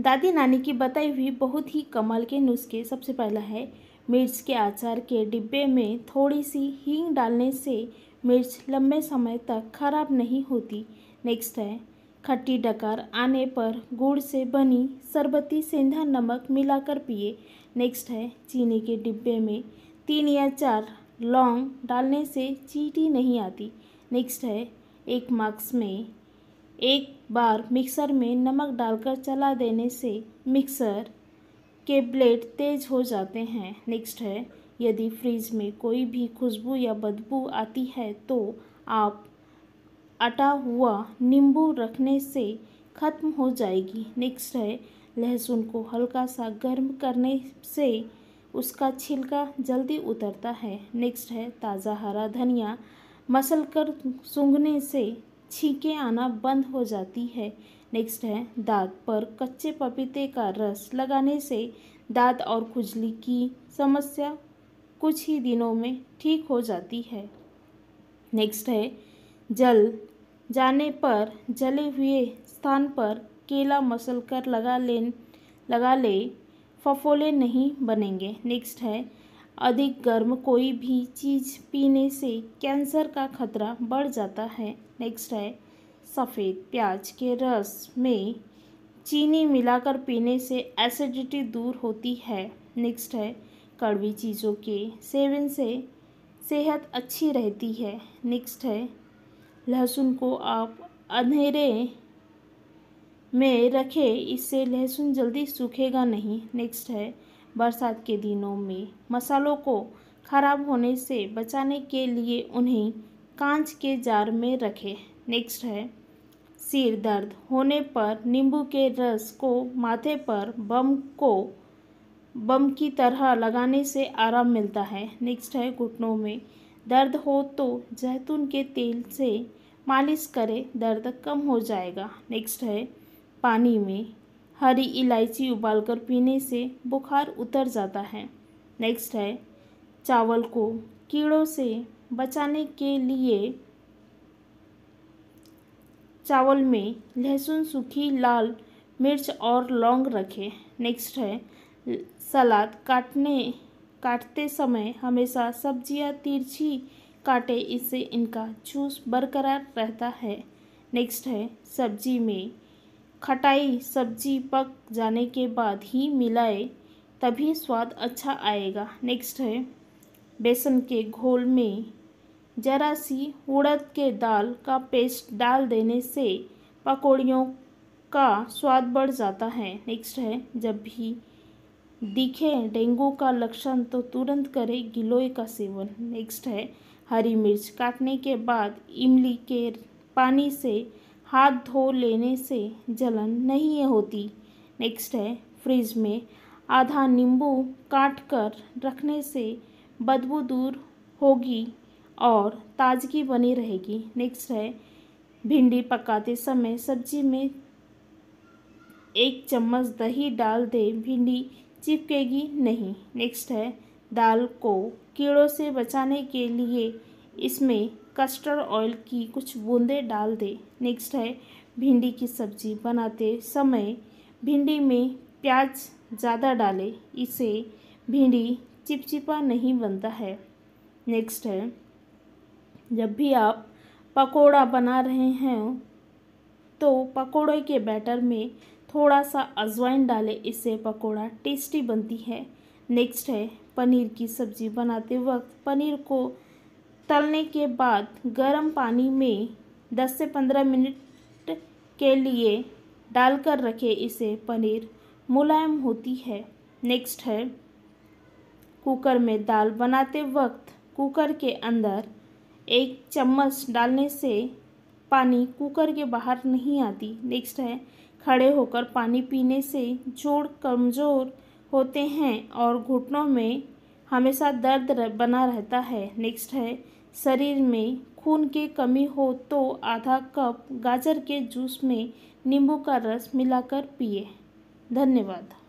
दादी नानी की बताई हुई बहुत ही कमाल के नुस्खे सबसे पहला है मिर्च के अचार के डिब्बे में थोड़ी सी हींग डालने से मिर्च लंबे समय तक खराब नहीं होती नेक्स्ट है खट्टी डकार आने पर गुड़ से बनी शरबती सेंधा नमक मिलाकर पिए नेक्स्ट है चीनी के डिब्बे में तीन या चार लौंग डालने से चीटी नहीं आती नेक्स्ट है एक मार्क्स में एक बार मिक्सर में नमक डालकर चला देने से मिक्सर के ब्लेड तेज हो जाते हैं नेक्स्ट है यदि फ्रिज में कोई भी खुशबू या बदबू आती है तो आप अटा हुआ नींबू रखने से ख़त्म हो जाएगी नेक्स्ट है लहसुन को हल्का सा गर्म करने से उसका छिलका जल्दी उतरता है नेक्स्ट है ताज़ा हरा धनिया मसल कर सूंघने से छींकें आना बंद हो जाती है नेक्स्ट है दांत पर कच्चे पपीते का रस लगाने से दांत और खुजली की समस्या कुछ ही दिनों में ठीक हो जाती है नेक्स्ट है जल जाने पर जले हुए स्थान पर केला मसल कर लगा ले लगा ले फफोले नहीं बनेंगे नेक्स्ट है अधिक गर्म कोई भी चीज़ पीने से कैंसर का खतरा बढ़ जाता है नेक्स्ट है सफ़ेद प्याज के रस में चीनी मिलाकर पीने से एसिडिटी दूर होती है नेक्स्ट है कड़वी चीज़ों के सेवन से सेहत अच्छी रहती है नेक्स्ट है लहसुन को आप अंधेरे में रखें इससे लहसुन जल्दी सूखेगा नहीं नेक्स्ट है बरसात के दिनों में मसालों को ख़राब होने से बचाने के लिए उन्हें कांच के जार में रखें नेक्स्ट है सिर दर्द होने पर नींबू के रस को माथे पर बम को बम की तरह लगाने से आराम मिलता है नेक्स्ट है घुटनों में दर्द हो तो जैतून के तेल से मालिश करें दर्द कम हो जाएगा नेक्स्ट है पानी में हरी इलायची उबालकर पीने से बुखार उतर जाता है नेक्स्ट है चावल को कीड़ों से बचाने के लिए चावल में लहसुन सूखी लाल मिर्च और लौंग रखें नेक्स्ट है सलाद काटने काटते समय हमेशा सब्जियां तिरछी काटें इससे इनका जूस बरकरार रहता है नेक्स्ट है सब्जी में खटाई सब्जी पक जाने के बाद ही मिलाए तभी स्वाद अच्छा आएगा नेक्स्ट है बेसन के घोल में जरा सी उड़द के दाल का पेस्ट डाल देने से पकौड़ियों का स्वाद बढ़ जाता है नेक्स्ट है जब भी दिखे डेंगू का लक्षण तो तुरंत करें गिलोय का सेवन नेक्स्ट है हरी मिर्च काटने के बाद इमली के पानी से हाथ धो लेने से जलन नहीं होती नेक्स्ट है फ्रिज में आधा नींबू काट कर रखने से बदबू दूर होगी और ताजगी बनी रहेगी नेक्स्ट है भिंडी पकाते समय सब्जी में एक चम्मच दही डाल दे भिंडी चिपकेगी नहीं नेक्स्ट है दाल को कीड़ों से बचाने के लिए इसमें कस्टर्ड ऑयल की कुछ बूंदें डाल दें नेक्स्ट है भिंडी की सब्जी बनाते समय भिंडी में प्याज ज़्यादा डालें इसे भिंडी चिपचिपा नहीं बनता है नेक्स्ट है जब भी आप पकोड़ा बना रहे हैं तो पकोड़े के बैटर में थोड़ा सा अजवाइन डालें इससे पकोड़ा टेस्टी बनती है नेक्स्ट है पनीर की सब्ज़ी बनाते वक्त पनीर को तलने के बाद गर्म पानी में 10 से 15 मिनट के लिए डालकर रखें इसे पनीर मुलायम होती है नेक्स्ट है कुकर में दाल बनाते वक्त कुकर के अंदर एक चम्मच डालने से पानी कुकर के बाहर नहीं आती नेक्स्ट है खड़े होकर पानी पीने से जोड़ कमज़ोर होते हैं और घुटनों में हमेशा दर्द बना रहता है नेक्स्ट है शरीर में खून की कमी हो तो आधा कप गाजर के जूस में नींबू का रस मिलाकर पिए धन्यवाद